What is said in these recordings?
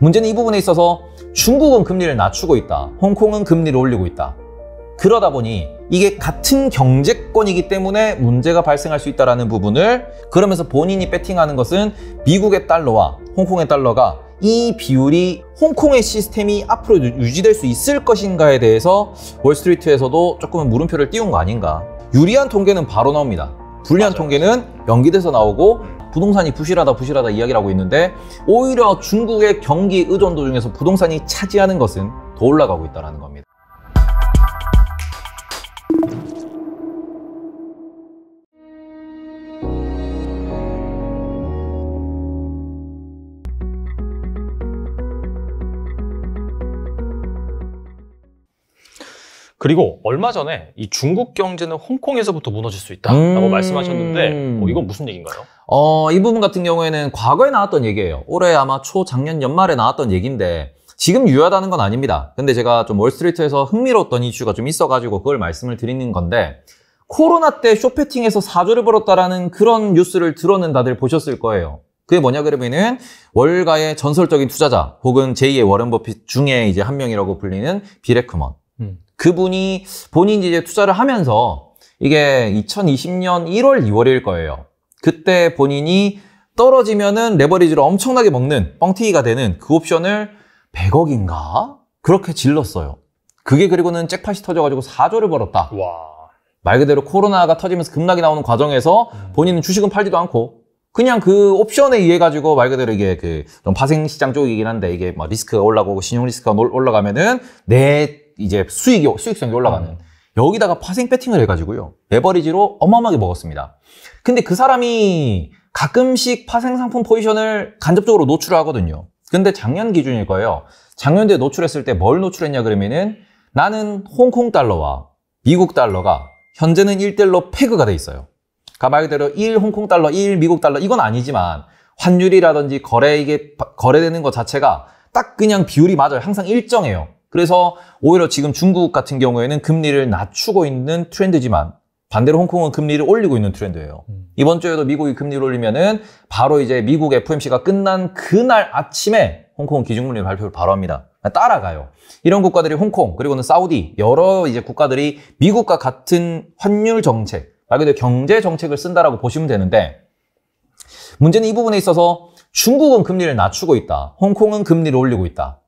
문제는 이 부분에 있어서 중국은 금리를 낮추고 있다. 홍콩은 금리를 올리고 있다. 그러다 보니 이게 같은 경제권이기 때문에 문제가 발생할 수 있다라는 부분을 그러면서 본인이 배팅하는 것은 미국의 달러와 홍콩의 달러가 이 비율이 홍콩의 시스템이 앞으로 유지될 수 있을 것인가에 대해서 월스트리트에서도 조금은 물음표를 띄운 거 아닌가. 유리한 통계는 바로 나옵니다. 불리한 맞아요. 통계는 연기돼서 나오고 음. 부동산이 부실하다 부실하다 이야기를 하고 있는데 오히려 중국의 경기 의존도 중에서 부동산이 차지하는 것은 더 올라가고 있다는 겁니다. 그리고 얼마 전에 이 중국 경제는 홍콩에서부터 무너질 수 있다라고 음... 말씀하셨는데 어, 이건 무슨 얘기인가요? 어, 이 부분 같은 경우에는 과거에 나왔던 얘기예요. 올해 아마 초 작년 연말에 나왔던 얘기인데 지금 유효하다는 건 아닙니다. 근데 제가 좀 월스트리트에서 흥미로웠던 이슈가 좀 있어가지고 그걸 말씀을 드리는 건데 코로나 때 쇼패팅에서 사조를 벌었다라는 그런 뉴스를 들었는 다들 보셨을 거예요. 그게 뭐냐 그러면은 월가의 전설적인 투자자 혹은 제2의 워런 버핏 중에 이제 한 명이라고 불리는 비레크먼. 음. 그분이 본인 이제 투자를 하면서 이게 2020년 1월, 2월일 거예요. 그때 본인이 떨어지면은 레버리지를 엄청나게 먹는 뻥튀기가 되는 그 옵션을 100억인가? 그렇게 질렀어요. 그게 그리고는 잭팟이 터져가지고 4조를 벌었다. 와. 말 그대로 코로나가 터지면서 급락이 나오는 과정에서 음. 본인은 주식은 팔지도 않고 그냥 그 옵션에 의해 가지고 말 그대로 이게 그좀 파생 시장 쪽이긴 한데 이게 뭐 리스크가 올라가고 신용 리스크가 올라가면은 내 이제 수익이 수익성이 올라가는 음. 여기다가 파생 배팅을 해가지고요 레버리지로 어마어마하게 먹었습니다. 근데 그 사람이 가끔씩 파생 상품 포지션을 간접적으로 노출을 하거든요. 근데 작년 기준일 거예요. 작년에 도 노출했을 때 뭘 노출했냐 그러면은 나는 홍콩 달러와 미국 달러가 현재는 1대1로 패그가 돼 있어요. 그러니까 말 그대로 1 홍콩 달러, 1 미국 달러 이건 아니지만 환율이라든지 거래 이게 거래되는 것 자체가 딱 그냥 비율이 맞아요. 항상 일정해요. 그래서 오히려 지금 중국 같은 경우에는 금리를 낮추고 있는 트렌드지만 반대로 홍콩은 금리를 올리고 있는 트렌드예요. 음. 이번 주에도 미국이 금리를 올리면은 바로 이제 미국 FOMC가 끝난 그날 아침에 홍콩 기준금리 발표를 바로 합니다. 그러니까 따라가요. 이런 국가들이 홍콩 그리고는 사우디 여러 이제 국가들이 미국과 같은 환율 정책 말 그대로 경제 정책을 쓴다라고 보시면 되는데 문제는 이 부분에 있어서 중국은 금리를 낮추고 있다. 홍콩은 금리를 올리고 있다.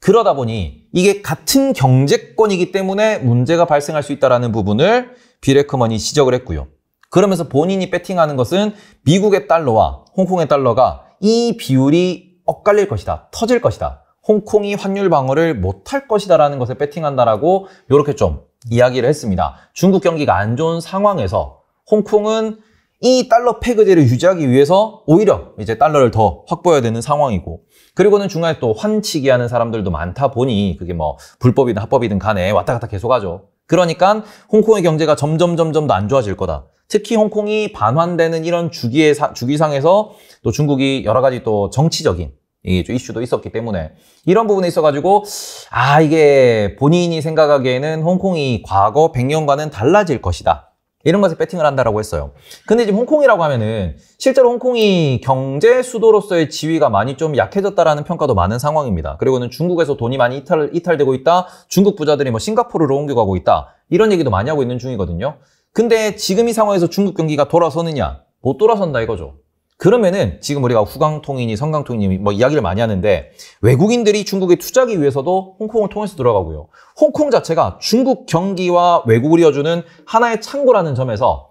그러다 보니 이게 같은 경제권이기 때문에 문제가 발생할 수 있다는 부분을 비레크먼이 지적을 했고요. 그러면서 본인이 배팅하는 것은 미국의 달러와 홍콩의 달러가 이 비율이 엇갈릴 것이다. 터질 것이다. 홍콩이 환율 방어를 못할 것이다라는 것에 배팅한다라고 이렇게 좀 이야기를 했습니다. 중국 경기가 안 좋은 상황에서 홍콩은 이 달러 패그제를 유지하기 위해서 오히려 이제 달러를 더 확보해야 되는 상황이고 그리고는 중간에 또 환치기 하는 사람들도 많다 보니 그게 뭐 불법이든 합법이든 간에 왔다 갔다 계속하죠. 그러니까 홍콩의 경제가 점점 점점 더 안 좋아질 거다. 특히 홍콩이 반환되는 이런 주기의 사, 주기상에서 또 중국이 여러 가지 또 정치적인 이슈도 있었기 때문에 이런 부분에 있어가지고 아 이게 본인이 생각하기에는 홍콩이 과거 100년과는 달라질 것이다. 이런 것에 배팅을 한다라고 했어요. 근데 지금 홍콩이라고 하면은 실제로 홍콩이 경제 수도로서의 지위가 많이 좀 약해졌다라는 평가도 많은 상황입니다. 그리고는 중국에서 돈이 많이 이탈, 이탈되고 있다. 중국 부자들이 뭐 싱가포르로 옮겨가고 있다. 이런 얘기도 많이 하고 있는 중이거든요. 근데 지금 이 상황에서 중국 경기가 돌아서느냐? 못 돌아선다 이거죠. 그러면은 지금 우리가 후광통이니 성강통이니 뭐 이야기를 많이 하는데 외국인들이 중국에 투자하기 위해서도 홍콩을 통해서 들어가고요. 홍콩 자체가 중국 경기와 외국을 이어주는 하나의 창구라는 점에서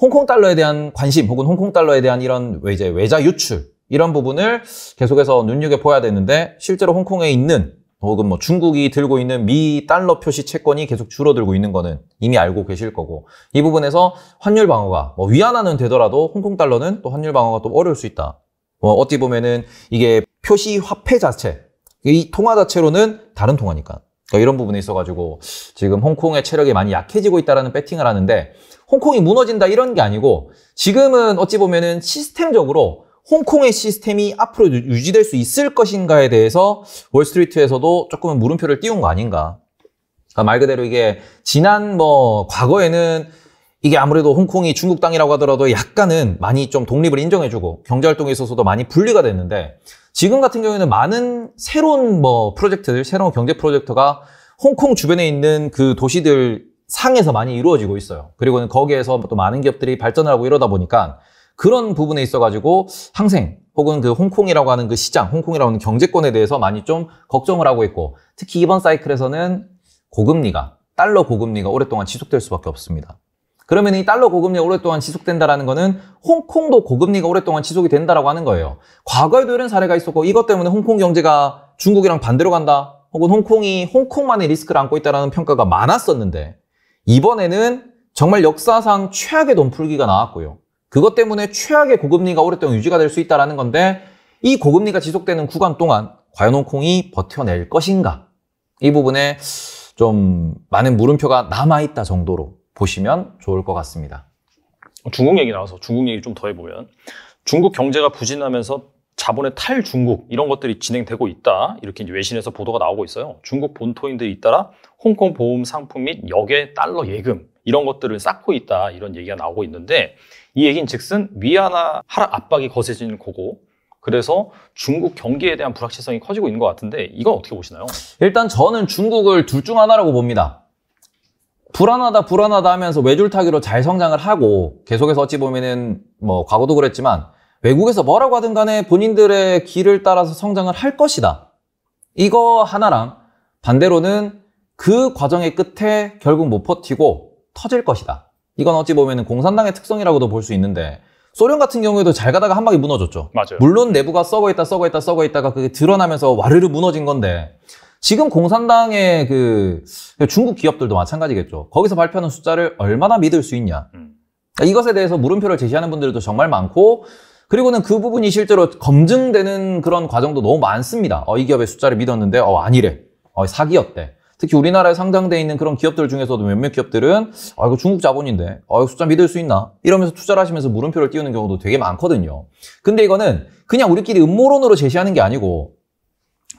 홍콩 달러에 대한 관심 혹은 홍콩 달러에 대한 이런 이제 외자 유출 이런 부분을 계속해서 눈여겨봐야 되는데 실제로 홍콩에 있는 혹은 뭐 중국이 들고 있는 미 달러 표시 채권이 계속 줄어들고 있는 거는 이미 알고 계실 거고 이 부분에서 환율 방어가 뭐 위안화는 되더라도 홍콩 달러는 또 환율 방어가 또 어려울 수 있다. 뭐 어찌 보면은 이게 표시 화폐 자체 이 통화 자체로는 다른 통화니까 그러니까 이런 부분에 있어가지고 지금 홍콩의 체력이 많이 약해지고 있다라는 배팅을 하는데 홍콩이 무너진다 이런 게 아니고 지금은 어찌 보면은 시스템적으로 홍콩의 시스템이 앞으로 유지될 수 있을 것인가에 대해서 월스트리트에서도 조금은 물음표를 띄운 거 아닌가. 그러니까 말 그대로 이게 지난 뭐 과거에는 이게 아무래도 홍콩이 중국 땅이라고 하더라도 약간은 많이 좀 독립을 인정해주고 경제활동에 있어서도 많이 분리가 됐는데 지금 같은 경우에는 많은 새로운 뭐 프로젝트들, 새로운 경제 프로젝트가 홍콩 주변에 있는 그 도시들 상에서 많이 이루어지고 있어요. 그리고 거기에서 또 많은 기업들이 발전을 하고 이러다 보니까 그런 부분에 있어가지고 항생 혹은 그 홍콩이라고 하는 그 시장, 홍콩이라고 하는 경제권에 대해서 많이 좀 걱정을 하고 있고 특히 이번 사이클에서는 고금리가 달러 고금리가 오랫동안 지속될 수밖에 없습니다. 그러면 이 달러 고금리가 오랫동안 지속된다라는 거는 홍콩도 고금리가 오랫동안 지속이 된다라고 하는 거예요. 과거에도 이런 사례가 있었고 이것 때문에 홍콩 경제가 중국이랑 반대로 간다. 혹은 홍콩이 홍콩만의 리스크를 안고 있다라는 평가가 많았었는데 이번에는 정말 역사상 최악의 돈풀기가 나왔고요. 그것 때문에 최악의 고금리가 오랫동안 유지가 될 수 있다는 건데 이 고금리가 지속되는 구간 동안 과연 홍콩이 버텨낼 것인가 이 부분에 좀 많은 물음표가 남아있다 정도로 보시면 좋을 것 같습니다. 중국 얘기 나와서 중국 얘기 좀 더 해보면 중국 경제가 부진하면서 자본의 탈중국 이런 것들이 진행되고 있다 이렇게 외신에서 보도가 나오고 있어요. 중국 본토인들이 잇따라 홍콩 보험 상품 및 역외 달러 예금 이런 것들을 쌓고 있다 이런 얘기가 나오고 있는데 이 얘기인 즉슨 위안화 하락 압박이 거세지는 거고 그래서 중국 경기에 대한 불확실성이 커지고 있는 것 같은데 이건 어떻게 보시나요? 일단 저는 중국을 둘 중 하나라고 봅니다. 불안하다 불안하다 하면서 외줄타기로 잘 성장을 하고 계속해서 어찌 보면은 뭐 과거도 그랬지만 외국에서 뭐라고 하든 간에 본인들의 길을 따라서 성장을 할 것이다. 이거 하나랑 반대로는 그 과정의 끝에 결국 못 버티고 터질 것이다. 이건 어찌 보면 공산당의 특성이라고도 볼 수 있는데 소련 같은 경우에도 잘 가다가 한 방에 무너졌죠. 맞아요. 물론 내부가 썩어 있다, 썩어 있다, 썩어 있다가 그게 드러나면서 와르르 무너진 건데 지금 공산당의 그 중국 기업들도 마찬가지겠죠. 거기서 발표하는 숫자를 얼마나 믿을 수 있냐. 음. 이것에 대해서 물음표를 제시하는 분들도 정말 많고 그리고는 그 부분이 실제로 검증되는 그런 과정도 너무 많습니다. 어, 이 기업의 숫자를 믿었는데 어, 아니래. 어, 사기였대. 특히 우리나라에 상장돼 있는 그런 기업들 중에서도 몇몇 기업들은 아 이거 중국 자본인데 아 이거 숫자 믿을 수 있나 이러면서 투자를 하시면서 물음표를 띄우는 경우도 되게 많거든요. 근데 이거는 그냥 우리끼리 음모론으로 제시하는 게 아니고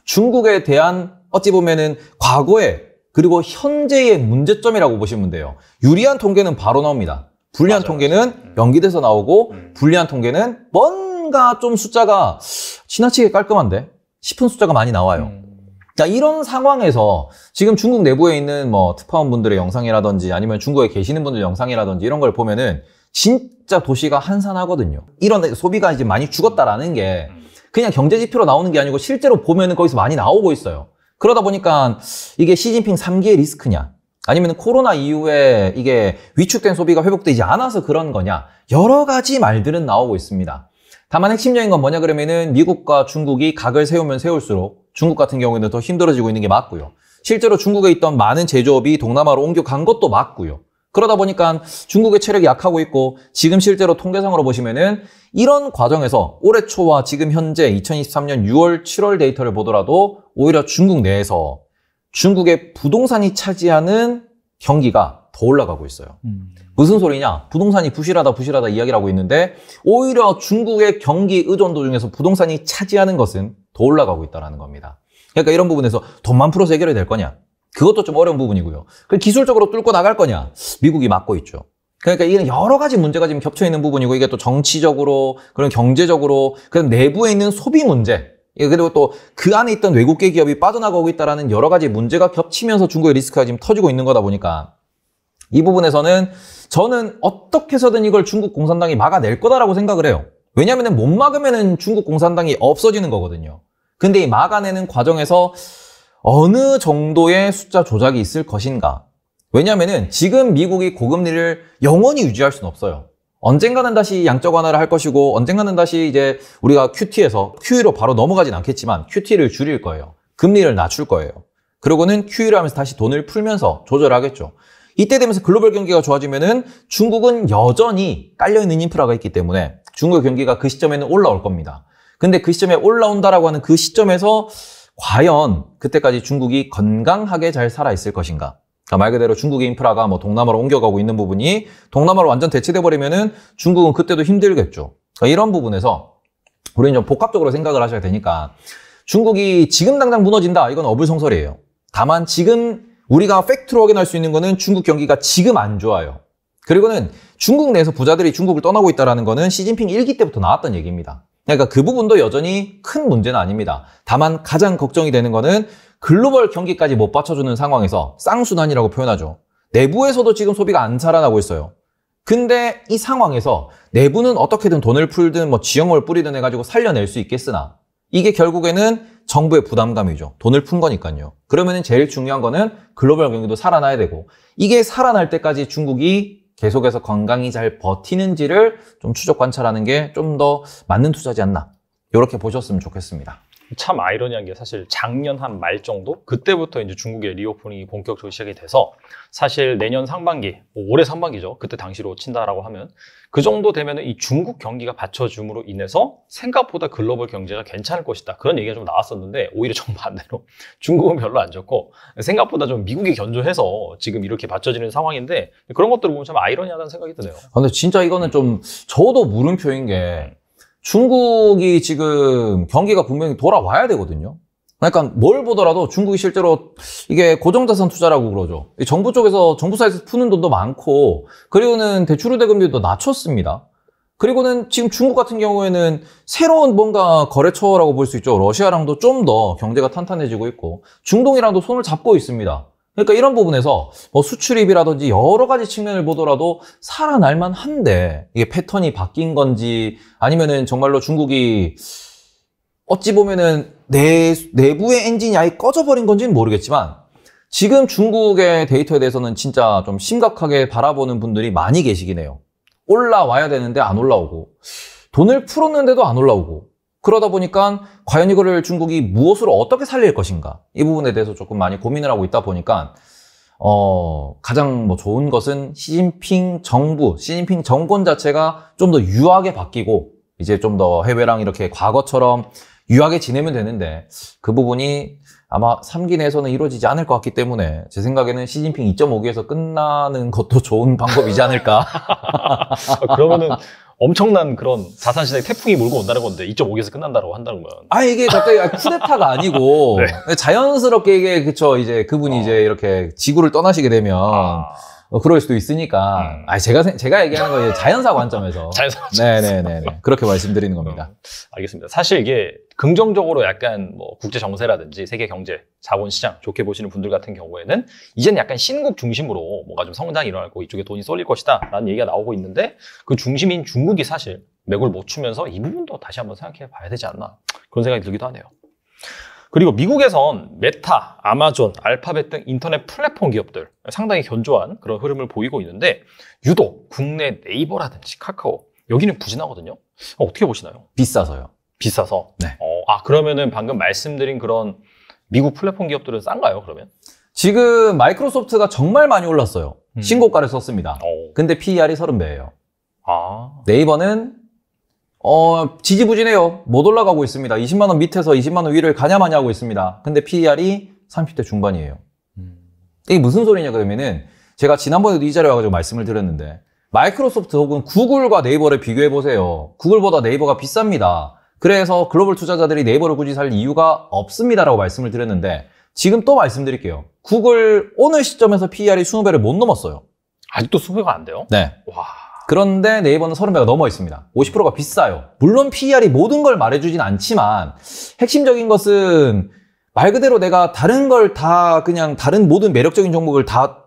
중국에 대한 어찌 보면은 과거에 그리고 현재의 문제점이라고 보시면 돼요. 유리한 통계는 바로 나옵니다. 불리한 맞아요. 통계는 음. 연기돼서 나오고 음. 불리한 통계는 뭔가 좀 숫자가 지나치게 깔끔한데 싶은 숫자가 많이 나와요. 음. 자, 이런 상황에서 지금 중국 내부에 있는 뭐 특파원분들의 영상이라든지 아니면 중국에 계시는 분들 영상이라든지 이런 걸 보면은 진짜 도시가 한산하거든요. 이런 소비가 이제 많이 죽었다라는 게 그냥 경제 지표로 나오는 게 아니고 실제로 보면은 거기서 많이 나오고 있어요. 그러다 보니까 이게 시진핑 3기의 리스크냐? 아니면 코로나 이후에 이게 위축된 소비가 회복되지 않아서 그런 거냐? 여러 가지 말들은 나오고 있습니다. 다만 핵심적인 건 뭐냐 그러면은 미국과 중국이 각을 세우면 세울수록 중국 같은 경우에는 더 힘들어지고 있는 게 맞고요. 실제로 중국에 있던 많은 제조업이 동남아로 옮겨간 것도 맞고요. 그러다 보니까 중국의 체력이 약하고 있고 지금 실제로 통계상으로 보시면은 이런 과정에서 올해 초와 지금 현재 2023년 6월, 7월 데이터를 보더라도 오히려 중국 내에서 중국의 부동산이 차지하는 경기가 더 올라가고 있어요. 음. 무슨 소리냐? 부동산이 부실하다 부실하다 이야기를 하고 있는데 오히려 중국의 경기 의존도 중에서 부동산이 차지하는 것은 더 올라가고 있다는 겁니다. 그러니까 이런 부분에서 돈만 풀어서 해결이 될 거냐? 그것도 좀 어려운 부분이고요. 그 기술적으로 뚫고 나갈 거냐? 미국이 막고 있죠. 그러니까 이건 여러 가지 문제가 지금 겹쳐 있는 부분이고 이게 또 정치적으로 그런 경제적으로 그런 내부에 있는 소비 문제 예, 그리고 또 그 안에 있던 외국계 기업이 빠져나가고 있다라는 여러 가지 문제가 겹치면서 중국의 리스크가 지금 터지고 있는 거다 보니까 이 부분에서는 저는 어떻게 해서든 이걸 중국 공산당이 막아낼 거다라고 생각을 해요. 왜냐하면 못 막으면 중국 공산당이 없어지는 거거든요. 근데 이 막아내는 과정에서 어느 정도의 숫자 조작이 있을 것인가? 왜냐면은 지금 미국이 고금리를 영원히 유지할 수는 없어요. 언젠가는 다시 양적 완화를 할 것이고 언젠가는 다시 이제 우리가 QT에서 QE로 바로 넘어가진 않겠지만 QT를 줄일 거예요. 금리를 낮출 거예요. 그러고는 QE를 하면서 다시 돈을 풀면서 조절하겠죠. 이때 되면서 글로벌 경기가 좋아지면은 중국은 여전히 깔려있는 인프라가 있기 때문에 중국 의 경기가 그 시점에는 올라올 겁니다. 근데 그 시점에 올라온다라고 하는 그 시점에서 과연 그때까지 중국이 건강하게 잘 살아있을 것인가? 그러니까 말 그대로 중국의 인프라가 뭐 동남아로 옮겨가고 있는 부분이 동남아로 완전 대체돼 버리면은 중국은 그때도 힘들겠죠. 그러니까 이런 부분에서 우리는 좀 복합적으로 생각을 하셔야 되니까 중국이 지금 당장 무너진다 이건 어불성설이에요. 다만 지금 우리가 팩트로 확인할 수 있는 거는 중국 경기가 지금 안 좋아요. 그리고는 중국 내에서 부자들이 중국을 떠나고 있다는 거는 시진핑 1기 때부터 나왔던 얘기입니다. 그러니까 그 부분도 여전히 큰 문제는 아닙니다. 다만 가장 걱정이 되는 것은 글로벌 경기까지 못 받쳐주는 상황에서 쌍순환이라고 표현하죠. 내부에서도 지금 소비가 안 살아나고 있어요. 근데 이 상황에서 내부는 어떻게든 돈을 풀든 뭐 지형을 뿌리든 해가지고 살려낼 수 있겠으나 이게 결국에는 정부의 부담감이죠. 돈을 푼 거니까요. 그러면 제일 중요한 거는 글로벌 경기도 살아나야 되고 이게 살아날 때까지 중국이 계속해서 건강히 잘 버티는지를 좀 추적 관찰하는 게 좀 더 맞는 투자지 않나 이렇게 보셨으면 좋겠습니다. 참 아이러니한 게 사실 작년 한 말 정도 그때부터 이제 중국의 리오프닝이 본격적으로 시작이 돼서 사실 내년 상반기 뭐 올해 상반기죠 그때 당시로 친다라고 하면 그 정도 되면은 이 중국 경기가 받쳐줌으로 인해서 생각보다 글로벌 경제가 괜찮을 것이다 그런 얘기가 좀 나왔었는데 오히려 정반대로 중국은 별로 안 좋고 생각보다 좀 미국이 견조해서 지금 이렇게 받쳐지는 상황인데 그런 것들을 보면 참 아이러니하다는 생각이 드네요. 근데 진짜 이거는 좀 저도 물음표인 게 음. 중국이 지금 경기가 분명히 돌아와야 되거든요. 그러니까 뭘 보더라도 중국이 실제로 이게 고정자산 투자라고 그러죠. 정부 쪽에서 정부 사에서 이 푸는 돈도 많고 그리고는 대출 우대금리도 낮췄습니다. 그리고는 지금 중국 같은 경우에는 새로운 뭔가 거래처라고 볼 수 있죠. 러시아랑도 좀 더 경제가 탄탄해지고 있고 중동이랑도 손을 잡고 있습니다. 그러니까 이런 부분에서 뭐 수출입이라든지 여러 가지 측면을 보더라도 살아날만 한데 이게 패턴이 바뀐 건지 아니면은 정말로 중국이 어찌 보면은 내, 내부의 엔진이 아예 꺼져버린 건지는 모르겠지만 지금 중국의 데이터에 대해서는 진짜 좀 심각하게 바라보는 분들이 많이 계시긴 해요. 올라와야 되는데 안 올라오고 돈을 풀었는데도 안 올라오고 그러다 보니까 과연 이거를 중국이 무엇으로 어떻게 살릴 것인가 이 부분에 대해서 조금 많이 고민을 하고 있다 보니까 어, 가장 뭐 좋은 것은 시진핑 정부, 시진핑 정권 자체가 좀 더 유하게 바뀌고 이제 좀 더 해외랑 이렇게 과거처럼 유하게 지내면 되는데 그 부분이 아마 3기 내에서는 이루어지지 않을 것 같기 때문에 제 생각에는 시진핑 2.5기에서 끝나는 것도 좋은 방법이지 않을까. 그러면은 엄청난 그런 자산시장에 태풍이 몰고 온다는 건데 2.5기에서 끝난다고 한다는 건. 아 이게 갑자기 아, 쿠데타가 아니고 네. 자연스럽게 이게 그쵸 이제 그분이 어. 이제 이렇게 지구를 떠나시게 되면. 아. 어, 그럴 수도 있으니까. 음. 아, 제가, 제가 얘기하는 거건 자연사 관점에서. 자연사 네네네. 그렇게 말씀드리는 겁니다. 음, 알겠습니다. 사실 이게 긍정적으로 약간 뭐 국제 정세라든지 세계 경제, 자본 시장 좋게 보시는 분들 같은 경우에는 이제는 약간 신국 중심으로 뭔가 좀 성장이 일어나고 이쪽에 돈이 쏠릴 것이다 라는 얘기가 나오고 있는데 그 중심인 중국이 사실 맥을 못 추면서 이 부분도 다시 한번 생각해 봐야 되지 않나 그런 생각이 들기도 하네요. 그리고 미국에선 메타, 아마존, 알파벳 등 인터넷 플랫폼 기업들 상당히 견조한 그런 흐름을 보이고 있는데 유독 국내 네이버라든지 카카오 여기는 부진하거든요. 어, 어떻게 보시나요? 비싸서요. 비싸서. 네. 어, 아 그러면은 방금 말씀드린 그런 미국 플랫폼 기업들은 싼가요? 그러면? 지금 마이크로소프트가 정말 많이 올랐어요. 음. 신고가를 썼습니다. 오. 어. 근데 PER이 30배예요. 아. 네이버는 어, 지지부진해요. 못 올라가고 있습니다. 20만 원 밑에서 20만 원 위를 가냐마냐 하고 있습니다. 근데 PER이 30대 중반이에요. 음. 이게 무슨 소리냐 그러면은 제가 지난번에도 이자료에 와가지고 말씀을 드렸는데 마이크로소프트 혹은 구글과 네이버를 비교해 보세요. 구글보다 네이버가 비쌉니다. 그래서 글로벌 투자자들이 네이버를 굳이 살 이유가 없습니다라고 말씀을 드렸는데 지금 또 말씀드릴게요. 구글 오늘 시점에서 PER이 20배를 못 넘었어요. 아직도 20배가 안 돼요? 네. 와. 그런데 네이버는 30배가 넘어 있습니다. 50%가 비싸요. 물론 PER이 모든 걸 말해주진 않지만 핵심적인 것은 말 그대로 내가 다른 걸 다 그냥 다른 모든 매력적인 종목을 다,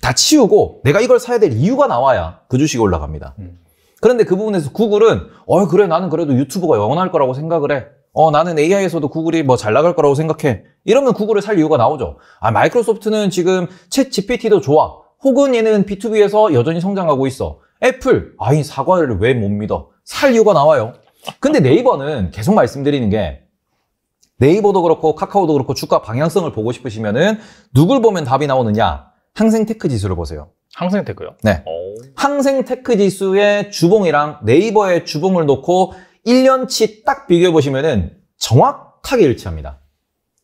다 치우고 내가 이걸 사야 될 이유가 나와야 그 주식이 올라갑니다. 음. 그런데 그 부분에서 구글은 어 그래 나는 그래도 유튜브가 영원할 거라고 생각을 해. 어 나는 AI에서도 구글이 뭐 잘 나갈 거라고 생각해. 이러면 구글을 살 이유가 나오죠. 아 마이크로소프트는 지금 챗 GPT도 좋아. 혹은 얘는 B2B에서 여전히 성장하고 있어. 애플, 아이 사과를 왜 못 믿어? 살 이유가 나와요. 근데 네이버는 계속 말씀드리는 게 네이버도 그렇고 카카오도 그렇고 주가 방향성을 보고 싶으시면은 누굴 보면 답이 나오느냐? 항생테크 지수를 보세요. 항생테크요? 네. 오. 항생테크 지수의 주봉이랑 네이버의 주봉을 놓고 1년치 딱 비교해 보시면은 정확하게 일치합니다.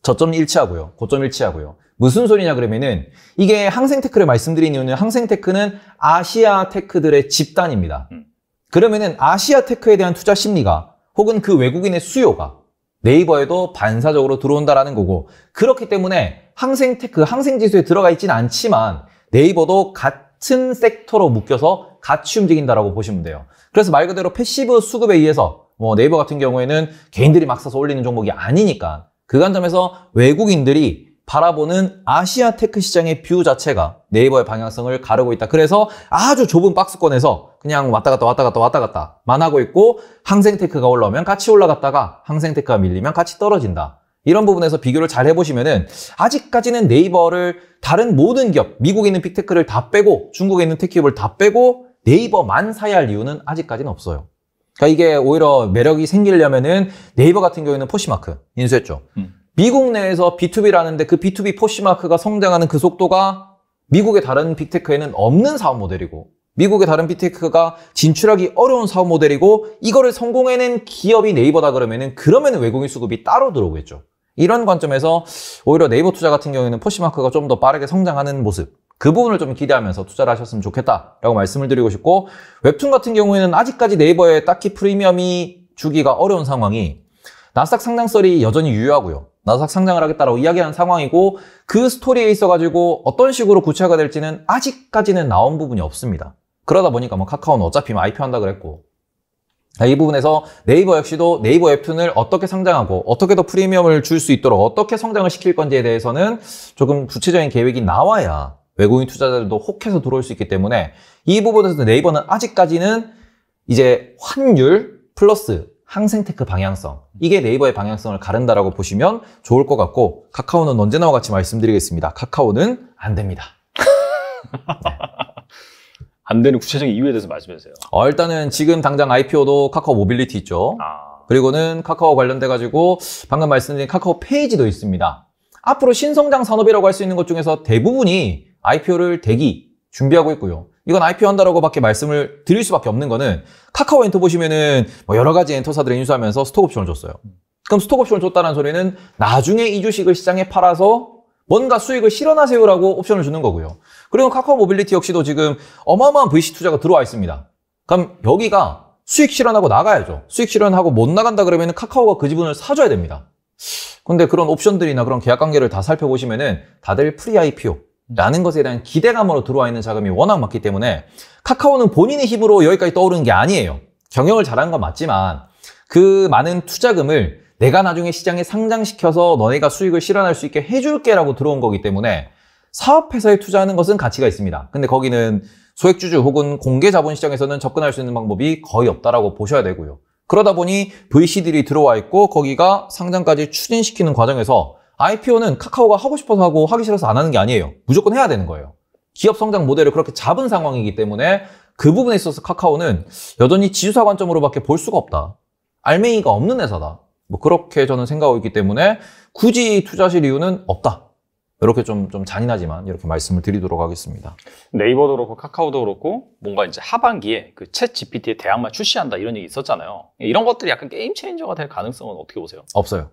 저점 일치하고요. 고점 일치하고요. 무슨 소리냐 그러면은 이게 항생테크를 말씀드린 이유는 항생테크는 아시아 테크들의 집단입니다. 음. 그러면은 아시아 테크에 대한 투자 심리가 혹은 그 외국인의 수요가 네이버에도 반사적으로 들어온다라는 거고 그렇기 때문에 항생테크 항생지수에 들어가 있진 않지만 네이버도 같은 섹터로 묶여서 같이 움직인다라고 보시면 돼요. 그래서 말 그대로 패시브 수급에 의해서 뭐 네이버 같은 경우에는 개인들이 막 사서 올리는 종목이 아니니까 그관 점에서 외국인들이 바라보는 아시아 테크 시장의 뷰 자체가 네이버의 방향성을 가르고 있다. 그래서 아주 좁은 박스권에서 그냥 왔다 갔다 왔다 갔다 왔다 갔다만 하고 있고 항생테크가 올라오면 같이 올라갔다가 항생테크가 밀리면 같이 떨어진다. 이런 부분에서 비교를 잘 해보시면은 아직까지는 네이버를 다른 모든 기업, 미국에 있는 빅테크를 다 빼고 중국에 있는 테크업을다 빼고 네이버만 사야 할 이유는 아직까지는 없어요. 그러니까 이게 오히려 매력이 생기려면은 네이버 같은 경우에는 포시마크 인수했죠. 음. 미국 내에서 B2B라는데 그 B2B 포시마크가 성장하는 그 속도가 미국의 다른 빅테크에는 없는 사업 모델이고 미국의 다른 빅테크가 진출하기 어려운 사업 모델이고 이거를 성공해낸 기업이 네이버다 그러면은 그러면은 외국인 수급이 따로 들어오겠죠. 이런 관점에서 오히려 네이버 투자 같은 경우에는 포시마크가 좀 더 빠르게 성장하는 모습 그 부분을 좀 기대하면서 투자를 하셨으면 좋겠다라고 말씀을 드리고 싶고 웹툰 같은 경우에는 아직까지 네이버에 딱히 프리미엄이 주기가 어려운 상황이 나스닥 상장설이 여전히 유효하고요. 나삭 상장을 하겠다라고 이야기하는 상황이고 그 스토리에 있어가지고 어떤 식으로 구체화가 될지는 아직까지는 나온 부분이 없습니다. 그러다 보니까 뭐 카카오는 어차피 뭐 IPO 한다 그랬고 아, 이 부분에서 네이버 역시도 네이버 웹툰을 어떻게 상장하고 어떻게 더 프리미엄을 줄 수 있도록 어떻게 성장을 시킬 건지에 대해서는 조금 구체적인 계획이 나와야 외국인 투자자들도 혹해서 들어올 수 있기 때문에 이 부분에서 네이버는 아직까지는 이제 환율 플러스 항생테크 방향성 이게 네이버의 방향성을 가른다라고 보시면 좋을 것 같고 카카오는 언제나와 같이 말씀드리겠습니다. 카카오는 안 됩니다. 네. 안 되는 구체적인 이유에 대해서 말씀해 주세요. 어, 일단은 지금 당장 IPO도 카카오 모빌리티 있죠. 아. 그리고는 카카오 관련돼 가지고 방금 말씀드린 카카오 페이지도 있습니다. 앞으로 신성장 산업이라고 할 수 있는 것 중에서 대부분이 IPO를 대기 준비하고 있고요. 이건 IPO 한다라고밖에 말씀을 드릴 수밖에 없는 거는 카카오 엔터 보시면은 뭐 여러 가지 엔터사들을 인수하면서 스톡 옵션을 줬어요. 그럼 스톡 옵션을 줬다는 소리는 나중에 이 주식을 시장에 팔아서 뭔가 수익을 실현하세요라고 옵션을 주는 거고요. 그리고 카카오 모빌리티 역시도 지금 어마어마한 VC 투자가 들어와 있습니다. 그럼 여기가 수익 실현하고 나가야죠. 수익 실현하고 못 나간다 그러면 카카오가 그 지분을 사줘야 됩니다. 근데 그런 옵션들이나 그런 계약 관계를 다 살펴보시면은 다들 프리 IPO, 라는 것에 대한 기대감으로 들어와 있는 자금이 워낙 많기 때문에 카카오는 본인의 힘으로 여기까지 떠오르는 게 아니에요. 경영을 잘한 건 맞지만 그 많은 투자금을 내가 나중에 시장에 상장시켜서 너네가 수익을 실현할 수 있게 해줄게 라고 들어온 거기 때문에 사업회사에 투자하는 것은 가치가 있습니다. 근데 거기는 소액주주 혹은 공개 자본 시장에서는 접근할 수 있는 방법이 거의 없다라고 보셔야 되고요. 그러다 보니 VC들이 들어와 있고 거기가 상장까지 추진시키는 과정에서 IPO는 카카오가 하고 싶어서 하고 하기 싫어서 안 하는 게 아니에요. 무조건 해야 되는 거예요. 기업 성장 모델을 그렇게 잡은 상황이기 때문에 그 부분에 있어서 카카오는 여전히 지주사 관점으로밖에 볼 수가 없다. 알맹이가 없는 회사다. 뭐 그렇게 저는 생각하고 있기 때문에 굳이 투자실 이유는 없다. 이렇게 좀, 좀 잔인하지만 이렇게 말씀을 드리도록 하겠습니다. 네이버도 그렇고 카카오도 그렇고 뭔가 이제 하반기에 그챗 GPT의 대항만 출시한다 이런 얘기 있었잖아요. 이런 것들이 약간 게임 체인저가 될 가능성은 어떻게 보세요? 없어요.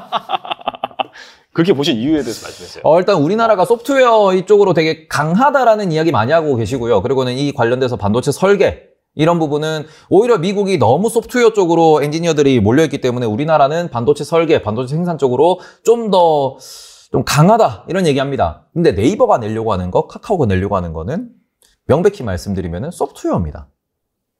그렇게 보신 이유에 대해서 말씀해 주세요. 어, 일단 우리나라가 소프트웨어 이쪽으로 되게 강하다라는 이야기 많이 하고 계시고요. 그리고는 이 관련돼서 반도체 설계 이런 부분은 오히려 미국이 너무 소프트웨어 쪽으로 엔지니어들이 몰려있기 때문에 우리나라는 반도체 설계, 반도체 생산 쪽으로 좀 더좀 좀 강하다 이런 얘기합니다. 근데 네이버가 내려고 하는 거, 카카오가 내려고 하는 거는 명백히 말씀드리면 소프트웨어입니다.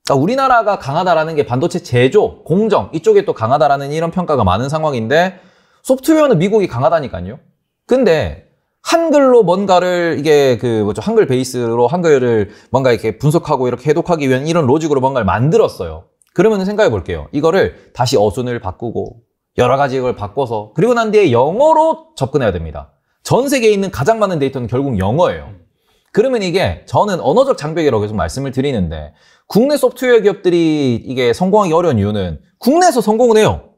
그러니까 우리나라가 강하다라는 게 반도체 제조, 공정 이쪽에 또 강하다라는 이런 평가가 많은 상황인데 소프트웨어는 미국이 강하다니까요. 근데 한글로 뭔가를 이게 그 뭐죠 한글 베이스로 한글을 뭔가 이렇게 분석하고 이렇게 해독하기 위한 이런 로직으로 뭔가를 만들었어요. 그러면 생각해 볼게요. 이거를 다시 어순을 바꾸고 여러 가지 걸 바꿔서 그리고 난 뒤에 영어로 접근해야 됩니다. 전 세계에 있는 가장 많은 데이터는 결국 영어예요. 그러면 이게 저는 언어적 장벽이라고 계속 말씀을 드리는데 국내 소프트웨어 기업들이 이게 성공하기 어려운 이유는 국내에서 성공은 해요.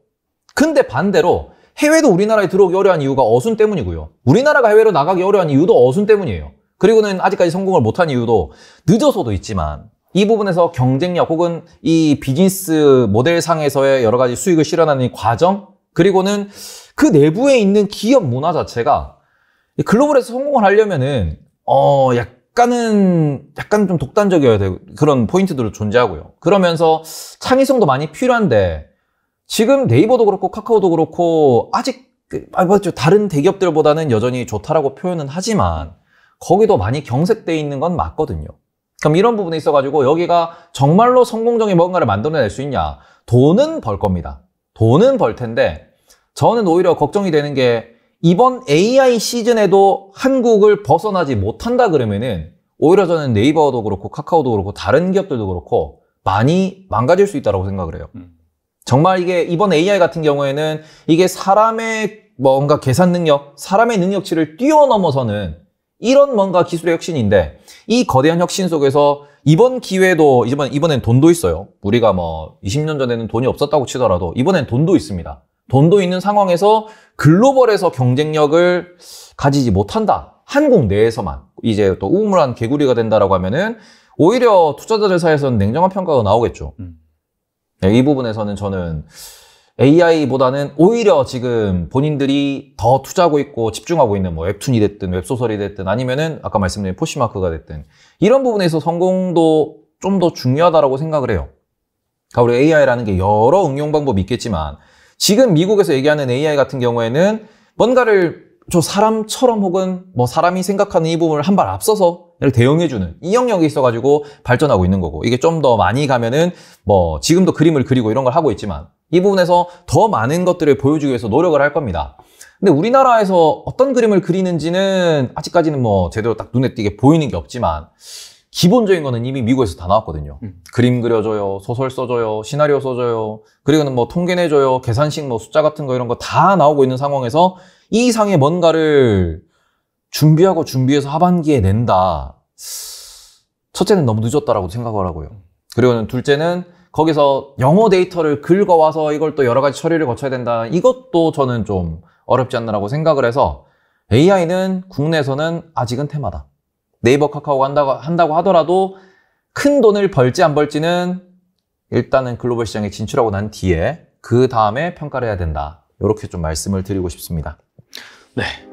근데 반대로 해외도 우리나라에 들어오기 어려운 이유가 어순 때문이고요. 우리나라가 해외로 나가기 어려운 이유도 어순 때문이에요. 그리고는 아직까지 성공을 못한 이유도 늦어서도 있지만 이 부분에서 경쟁력 혹은 이 비즈니스 모델 상에서의 여러 가지 수익을 실현하는 과정 그리고는 그 내부에 있는 기업 문화 자체가 글로벌에서 성공을 하려면은 어, 약간은, 약간 좀 독단적이어야 되고, 그런 포인트들도 존재하고요. 그러면서 창의성도 많이 필요한데, 지금 네이버도 그렇고 카카오도 그렇고, 아직, 그, 아, 맞죠. 뭐 다른 대기업들보다는 여전히 좋다라고 표현은 하지만, 거기도 많이 경색되어 있는 건 맞거든요. 그럼 이런 부분에 있어가지고 여기가 정말로 성공적인 뭔가를 만들어낼 수 있냐? 돈은 벌 겁니다. 돈은 벌 텐데 저는 오히려 걱정이 되는 게 이번 AI 시즌에도 한국을 벗어나지 못한다 그러면은 오히려 저는 네이버도 그렇고 카카오도 그렇고 다른 기업들도 그렇고 많이 망가질 수 있다고 생각을 해요. 음. 정말 이게 이번 AI 같은 경우에는 이게 사람의 뭔가 계산 능력, 사람의 능력치를 뛰어넘어서는 이런 뭔가 기술의 혁신인데 이 거대한 혁신 속에서 이번 기회도 이번 이번엔 돈도 있어요. 우리가 뭐 20년 전에는 돈이 없었다고 치더라도 이번엔 돈도 있습니다. 돈도 있는 상황에서 글로벌에서 경쟁력을 가지지 못한다. 한국 내에서만 이제 또 우물한 개구리가 된다라고 하면은 오히려 투자자들 사이에서는 냉정한 평가가 나오겠죠. 음. 네, 이 부분에서는 저는 AI보다는 오히려 지금 본인들이 더 투자하고 있고 집중하고 있는 뭐 웹툰이 됐든 웹소설이 됐든 아니면은 아까 말씀드린 포시마크가 됐든 이런 부분에서 성공도 좀 더 중요하다라고 생각을 해요. 그러니까 우리 AI라는 게 여러 응용 방법이 있겠지만 지금 미국에서 얘기하는 AI 같은 경우에는 뭔가를 저 사람처럼 혹은 뭐 사람이 생각하는 이 부분을 한 발 앞서서 를 대응해주는 이 영역에 있어가지고 발전하고 있는 거고 이게 좀 더 많이 가면은 뭐 지금도 그림을 그리고 이런 걸 하고 있지만 이 부분에서 더 많은 것들을 보여주기 위해서 노력을 할 겁니다. 근데 우리나라에서 어떤 그림을 그리는지는 아직까지는 뭐 제대로 딱 눈에 띄게 보이는 게 없지만 기본적인 거는 이미 미국에서 다 나왔거든요. 음. 그림 그려줘요, 소설 써줘요, 시나리오 써줘요, 그리고는 뭐 통계 내줘요, 계산식 뭐 숫자 같은 거 이런 거 다 나오고 있는 상황에서 이 이상의 뭔가를 준비하고 준비해서 하반기에 낸다. 첫째는 너무 늦었다라고 생각을 하고요. 그리고는 둘째는 거기서 영어 데이터를 긁어와서 이걸 또 여러 가지 처리를 거쳐야 된다. 이것도 저는 좀 어렵지 않나라고 생각을 해서 AI는 국내에서는 아직은 테마다. 네이버 카카오 한다고, 한다고 하더라도 큰 돈을 벌지 안 벌지는 일단은 글로벌 시장에 진출하고 난 뒤에 그 다음에 평가를 해야 된다. 이렇게 좀 말씀을 드리고 싶습니다. 네.